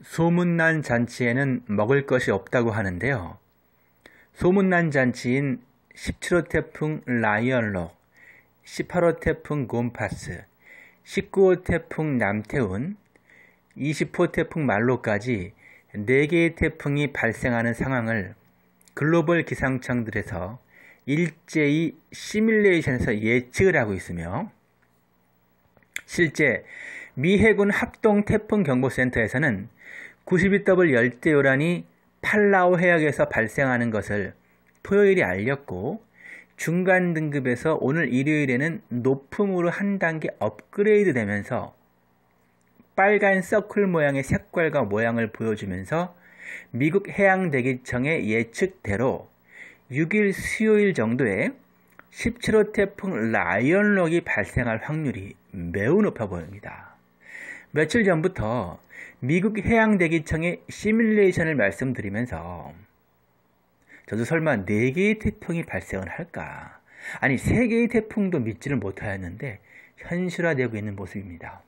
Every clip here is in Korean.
소문난 잔치에는 먹을 것이 없다고 하는데요. 소문난 잔치인 17호 태풍 라이언록 18호 태풍 곰파스, 19호 태풍 남태운, 20호 태풍 말로까지 4개의 태풍이 발생하는 상황을 글로벌 기상청들에서 일제히 시뮬레이션에서 예측을 하고 있으며 실제 미 해군 합동 태풍 경보센터에서는 9 2 w 열대 요란이 팔라우 해역에서 발생하는 것을 토요일에 알렸고 중간 등급에서 오늘 일요일에는 높음으로 한 단계 업그레이드 되면서 빨간 서클 모양의 색깔과 모양을 보여주면서 미국 해양대기청의 예측대로 6일 수요일 정도에 17호 태풍 라이언록이 발생할 확률이 매우 높아 보입니다. 며칠 전부터 미국 해양대기청의 시뮬레이션을 말씀드리면서 저도 설마 4개의 태풍이 발생을 할까? 아니, 3개의 태풍도 믿지를 못하였는데 현실화되고 있는 모습입니다.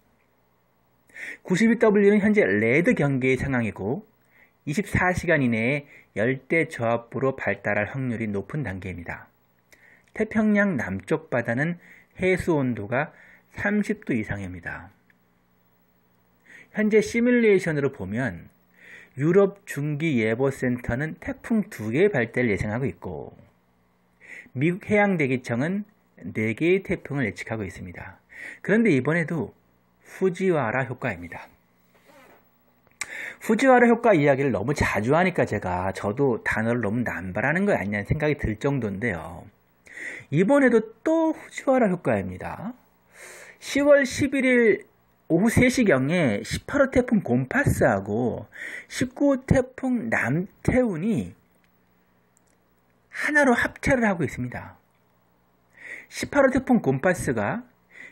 9 2 w 는 현재 레드 경계의 상황이고 24시간 이내에 열대 저압부로 발달할 확률이 높은 단계입니다. 태평양 남쪽 바다는 해수 온도가 30도 이상입니다. 현재 시뮬레이션으로 보면 유럽 중기예보센터는 태풍 2개의 발달을 예상하고 있고 미국 해양대기청은 4개의 태풍을 예측하고 있습니다. 그런데 이번에도 후지와라 효과입니다. 후지와라 효과 이야기를 너무 자주 하니까 제가 저도 단어를 너무 남발하는 거 아니냐는 생각이 들 정도인데요. 이번에도 또 후지와라 효과입니다. 10월 11일 오후 3시경에 18호 태풍 곰파스하고 19호 태풍 남태운이 하나로 합체를 하고 있습니다. 18호 태풍 곰파스가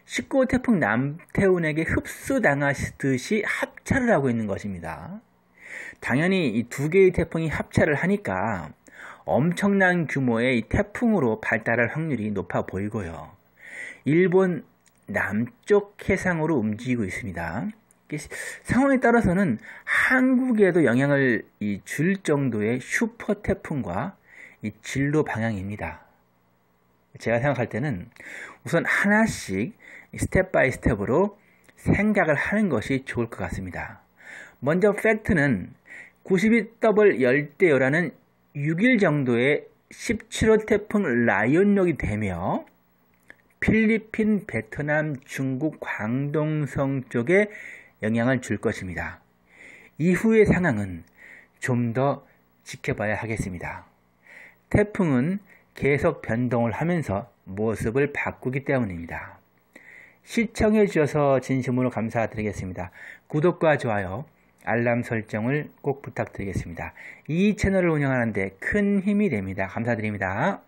19호 태풍 남태운에게 흡수당하듯이 합체를 하고 있는 것입니다. 당연히 이 두 개의 태풍이 합체를 하니까 엄청난 규모의 태풍으로 발달할 확률이 높아 보이고요. 일본 남쪽 해상으로 움직이고 있습니다. 상황에 따라서는 한국에도 영향을 줄 정도의 슈퍼 태풍과 진로 방향입니다. 제가 생각할 때는 우선 하나씩 스텝 바이 스텝으로 생각을 하는 것이 좋을 것 같습니다. 먼저 팩트는 9 2더블 열대요라는 6일 정도의 17호 태풍 라이온력이 되며 필리핀, 베트남, 중국, 광동성 쪽에 영향을 줄 것입니다. 이후의 상황은 좀 더 지켜봐야 하겠습니다. 태풍은 계속 변동을 하면서 모습을 바꾸기 때문입니다. 시청해 주셔서 진심으로 감사드리겠습니다. 구독과 좋아요, 알람 설정을 꼭 부탁드리겠습니다. 이 채널을 운영하는데 큰 힘이 됩니다. 감사드립니다.